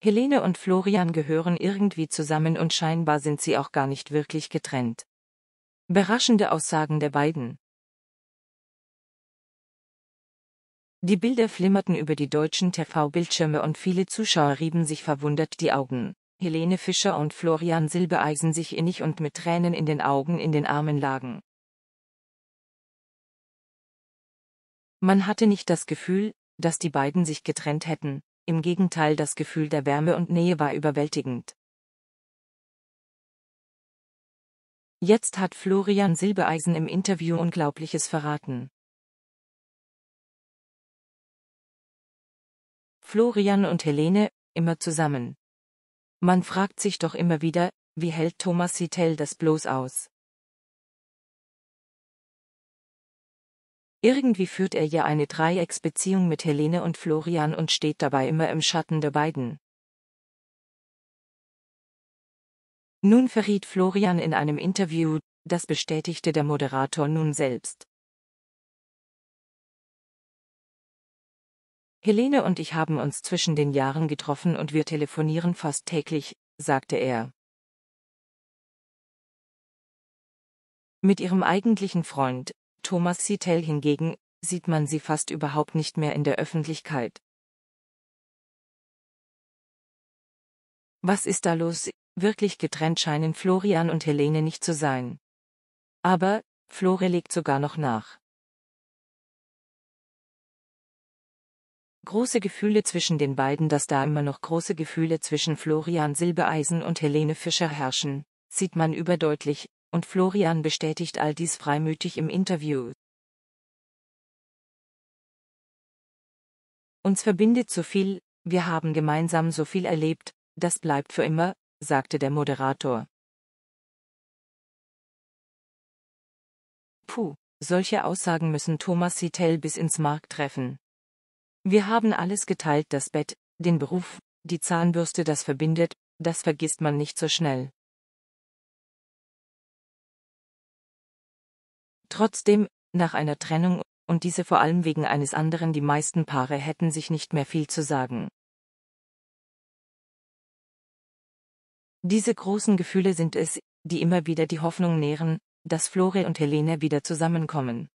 Helene und Florian gehören irgendwie zusammen und scheinbar sind sie auch gar nicht wirklich getrennt. Überraschende Aussagen der beiden. Die Bilder flimmerten über die deutschen TV-Bildschirme und viele Zuschauer rieben sich verwundert die Augen. Helene Fischer und Florian Silbereisen sich innig und mit Tränen in den Augen in den Armen lagen. Man hatte nicht das Gefühl, dass die beiden sich getrennt hätten, im Gegenteil, das Gefühl der Wärme und Nähe war überwältigend. Jetzt hat Florian Silbereisen im Interview Unglaubliches verraten. Florian und Helene, immer zusammen. Man fragt sich doch immer wieder, wie hält Thomas Hitel das bloß aus? Irgendwie führt er ja eine Dreiecksbeziehung mit Helene und Florian und steht dabei immer im Schatten der beiden. Nun verriet Florian in einem Interview, das bestätigte der Moderator nun selbst. Helene und ich haben uns zwischen den Jahren getroffen und wir telefonieren fast täglich, sagte er. Mit ihrem eigentlichen Freund, Thomas Sittell hingegen, sieht man sie fast überhaupt nicht mehr in der Öffentlichkeit. Was ist da los? Wirklich getrennt scheinen Florian und Helene nicht zu sein. Aber, Flore legt sogar noch nach. Große Gefühle zwischen den beiden, dass da immer noch große Gefühle zwischen Florian Silbereisen und Helene Fischer herrschen, sieht man überdeutlich, und Florian bestätigt all dies freimütig im Interview. Uns verbindet so viel, wir haben gemeinsam so viel erlebt, das bleibt für immer, sagte der Moderator. Puh, solche Aussagen müssen Thomas Sittell bis ins Mark treffen. Wir haben alles geteilt, das Bett, den Beruf, die Zahnbürste, das verbindet, das vergisst man nicht so schnell. Trotzdem, nach einer Trennung und diese vor allem wegen eines anderen die meisten Paare hätten sich nicht mehr viel zu sagen. Diese großen Gefühle sind es, die immer wieder die Hoffnung nähren, dass Flore und Helene wieder zusammenkommen.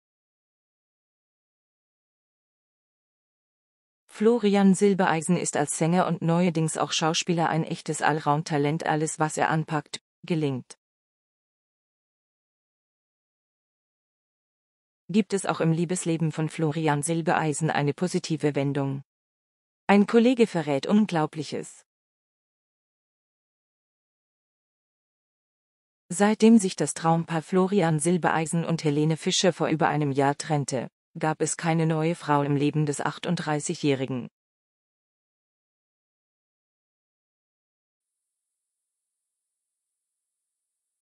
Florian Silbereisen ist als Sänger und neuerdings auch Schauspieler ein echtes Allround-Talent. Alles, was er anpackt, gelingt. gibt es auch im Liebesleben von Florian Silbereisen eine positive Wendung. Ein Kollege verrät Unglaubliches. Seitdem sich das Traumpaar Florian Silbereisen und Helene Fischer vor über einem Jahr trennte, gab es keine neue Frau im Leben des 38-Jährigen.